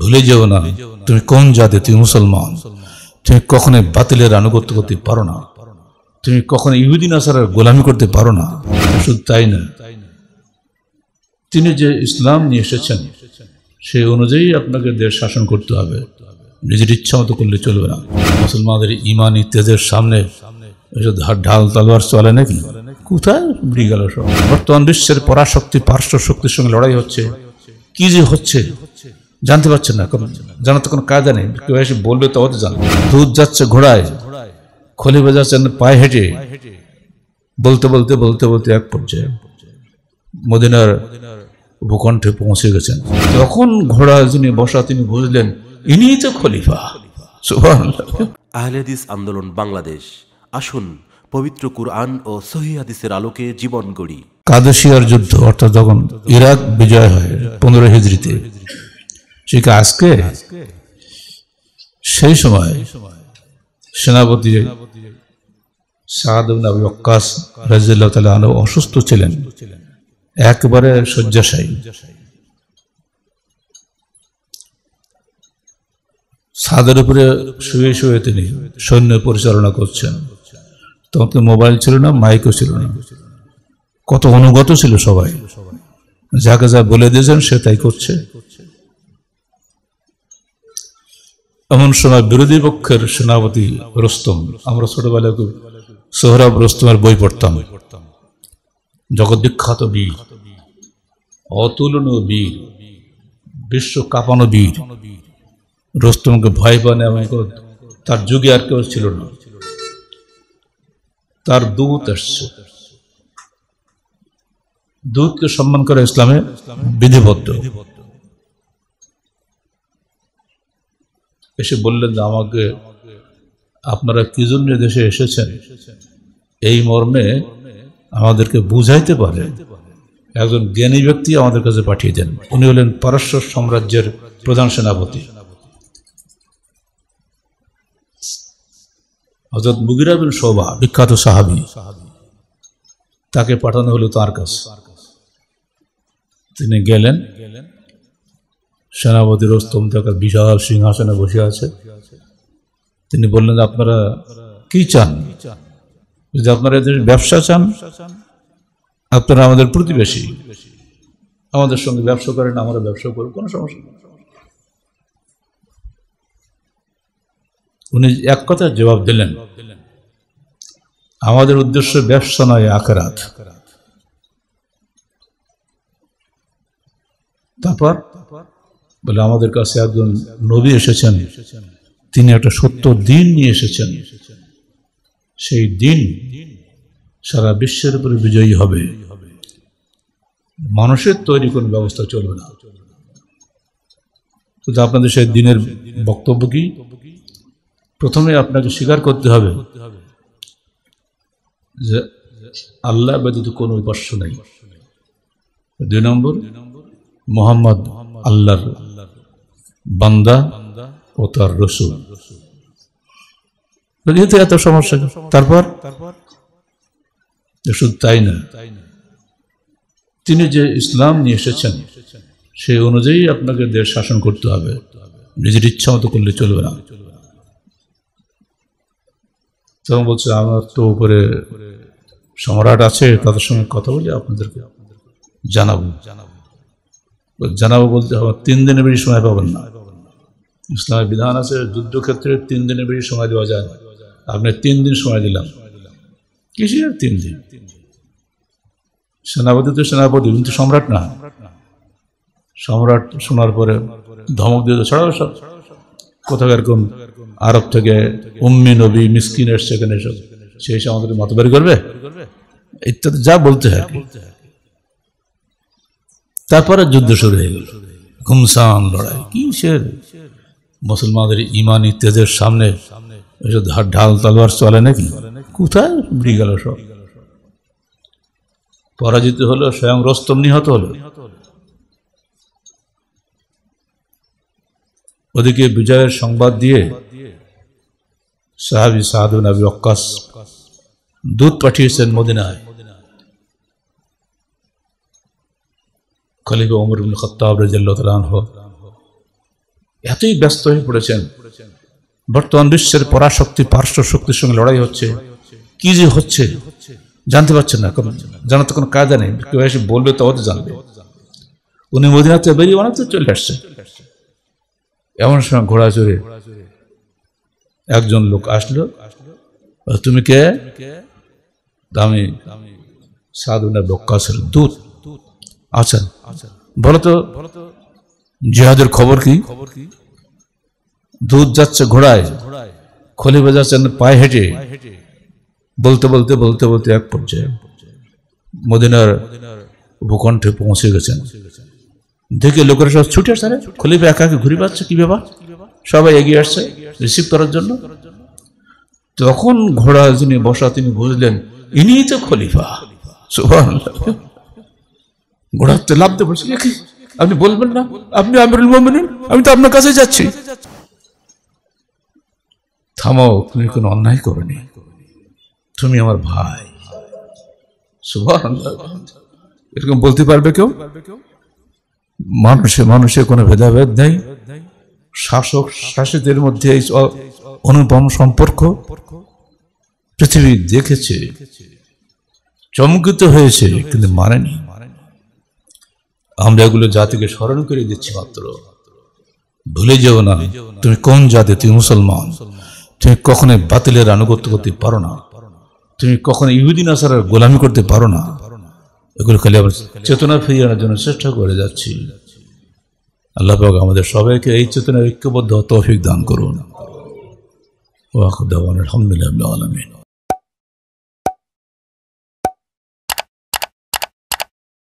ভুলে যেও না তুমি কোন জাতি তুমি মুসলমান তুমি কখনো বাতিলের আনুগত্য করতে পারো না তুমি কখনো ইহুদিন আসারের গোলামি করতে পারো না শুধু তাই না তিনি যে ইসলাম নিয়ে এসেছেন সেই অনুযায়ী আপনাকে দেশ শাসন করতে হবে নিজের ইচ্ছা মতো করলে চলবে না মুসলমানদের ইমানি তেজের সামনে এসব ঢাল তালোয়ার চলে নাকি কোথায় উড়ে গেল সব বর্তমান বিশ্বের পরাশক্তি পার্শ্ব শক্তির সঙ্গে লড়াই হচ্ছে কি যে হচ্ছে জানতে পারছেন না কোনো জানার তো কোনো কাজ নেই কেউ এসে বললে তো হয়তো জানবে দুধ যাচ্ছে ঘোড়ায় খলি বাজাচ্ছেন পায়ে হেঁটে বলতে বলতে বলতে বলতে এক পর্যায়ে মদিনার ভূখণ্ঠে পৌঁছে গেছেন যখন ঘোড়া যিনি বসা তিনি বুঝলেন ইনিই তো খলিফা আহলেদিস আন্দোলন বাংলাদেশ আসুন পবিত্র কুরআন ও সহিদের আলোকে জীবন গড়ি কাদেশিয়ার যুদ্ধ অর্থাৎ যখন ইরাক বিজয় হয় পনেরো হিজড়িতে ঠিক আজকে সেই সময় সেনাপতি অসুস্থ ছিলেন একবারে শয্যাশায়ী উপরে শুয়ে শুয়ে তিনি সৈন্য পরিচালনা করছেন তখন তো মোবাইল ছিল না মাইকও ছিল না কত অনুগত ছিল সবাই যাকে যা বলে দিয়েছেন সে তাই করছে এমন সময় বিরোধী পক্ষের সেনাপতি রস্তম আমরা ছোটবেলায় সোহরাব রস্তমের বই পড়তাম জগদ্বিখ্যাত বীর অতুলনীয় বীর বিশ্ব কাঁপানো বীর রস্তমকে ভয় পান এবং তার যুগে আর কেউ ছিল না তার দূত আসছে দূতকে সম্মান করে ইসলামে বিধিবদ্ধ এসে বললেন যে আমাকে আপনারা কি জন্য দেশে এসেছেন এই মর্মে আমাদেরকে বুঝাইতে পারে একজন জ্ঞানী ব্যক্তি আমাদের কাছে পাঠিয়ে দেন উনি হলেন পারস্য সাম্রাজ্যের প্রধান সেনাপতি হজরত মুগিরা বিন শোভা বিখ্যাত সাহাবি তাকে পাঠানো হলো তার কাছে তিনি গেলেন গেলেন সেনাপতি রোস্তম তো একটা বিশাল সিংহাসনে বসে আছে তিনি বললেন আপনারা কি চান যদি আপনারা এদের ব্যবসা চান আপনারা আমাদের প্রতিবেশী আমাদের সঙ্গে ব্যবসা করেন আমরা ব্যবসা করব কোনো সমস্যা উনি এক কথা জবাব দিলেন আমাদের উদ্দেশ্য ব্যবসা নয় আকারাত তারপর বলে আমাদের কাছে একজন নবী এসেছেন তিনি একটা সত্য দিন নিয়ে এসেছেন সেই দিন সারা বিশ্বের উপরে বিজয়ী হবে মানুষের তৈরি কোনো ব্যবস্থা চলবে না তো আপনাদের সেই দিনের বক্তব্য কি প্রথমে আপনাকে স্বীকার করতে হবে যে আল্লাহ ব্যতীত কোনো উপাস্য নেই দুই নম্বর মোহাম্মদ আল্লাহর বান্দা ও তার রসুল যেহেতু এত সমস্যা তারপর শুধু তাই না তিনি যে ইসলাম নিয়ে এসেছেন সেই অনুযায়ী আপনাকে দেশ শাসন করতে হবে নিজের ইচ্ছা মতো করলে চলবে না তখন বলছে আমার তো উপরে সম্রাট আছে তাদের সঙ্গে কথা বলে আপনাদেরকে জানাবো জানাবো বলতে হবে তিন দিনের বেশি সময় পাবেন না ইসলামের বিধান আছে যুদ্ধক্ষেত্রে তিন দিনের বেশি সময় দেওয়া যায় না আপনি তিন দিন সময় দিলাম কিসে আর তিন দিন সেনাপতি তো সেনাপতি কিন্তু সম্রাট না সম্রাট শোনার পরে ধমক দিয়ে ছাড়াও সব কোথাও এরকম আরব থেকে উম্মি নবী মিসকিন এসছে এখানে সব সেই সে আমাদের মতবারি করবে ইত্যাদি যা বলতে হয় তারপরে যুদ্ধ শুরু হয়ে গেল ঘুমসান লড়াই কিসের মুসলমানদের ইমান তেজের সামনে ঢাল তলোয়ার চলে নাকি কোথায় গেল সব পরাজিত হলো স্বয়ং রস্তম নিহত হলো ওদিকে বিজয়ের সংবাদ দিয়ে সাহাবি সাহাদুন নবী অক্কাস দুধ পাঠিয়েছেন মদিনায় খলিফা ওমর খাত্তাব রাদিয়াল্লাহু তাআলা এতই ব্যস্ত হয়ে পড়েছেন বর্তমান বিশ্বের পরাশক্তি পার্শ্ব শক্তির সঙ্গে লড়াই হচ্ছে কি যে হচ্ছে জানতে পারছেন না তো কোনো কায়দা নেই কেউ এসে বলবে তাও তো জানবে উনি মদিনাতে বেরিয়ে অনেক তো চলে আসছে এমন সময় ঘোড়া চড়ে একজন লোক আসলো তুমি কে আমি না বক্কাসের দূত আচ্ছা, আচ্ছা। বলো তো জিহাদের খবর কি দুধ যাচ্ছে ঘোড়ায় ঘোড়ায় খলি যাচ্ছেন পায়ে হেঁটে বলতে বলতে বলতে বলতে এক পর্যায়ে মদিনার ভূকণ্ঠে পৌঁছে গেছেন দেখে লোকেরা সব ছুটে আসছে খলি একা একা ঘুরে পাচ্ছে কি ব্যাপার সবাই এগিয়ে আসছে রিসিভ করার জন্য তখন ঘোড়া যিনি বসা তিনি বুঝলেন ইনিই তো খলিফা সুবহানাল্লাহ ঘোড়াতে লাভ দেবো নাকি আপনি বলবেন না আপনি আমিরুল মোমিনিন আমি তো আপনার কাছে যাচ্ছি থামাও তুমি কোনো অন্যায় করনি তুমি আমার ভাই এরকম বলতে পারবে কেউ মানুষে মানুষে কোনো ভেদাভেদ নেই শাসক শাসিতের মধ্যে এই অনুপম সম্পর্ক পৃথিবী দেখেছে চমকিত হয়েছে কিন্তু মানেনি আমরা এগুলো জাতিকে স্মরণ করে দিচ্ছি মাত্র ভুলে যেও না তুমি কোন জাতি তুমি মুসলমান তুমি কখনো বাতিলের আনুগত্য করতে পারো না তুমি কখনো ইহুদিন আসার গোলামি করতে পারো না এগুলো খালি আমরা চেতনা ফিরিয়ে আনার জন্য চেষ্টা করে যাচ্ছি আল্লাহ পাক আমাদের সবাইকে এই চেতনা ঐক্যবদ্ধ তৌফিক দান করুন ওয়াকুদ্দান আলহামদুলিল্লাহ আলমিন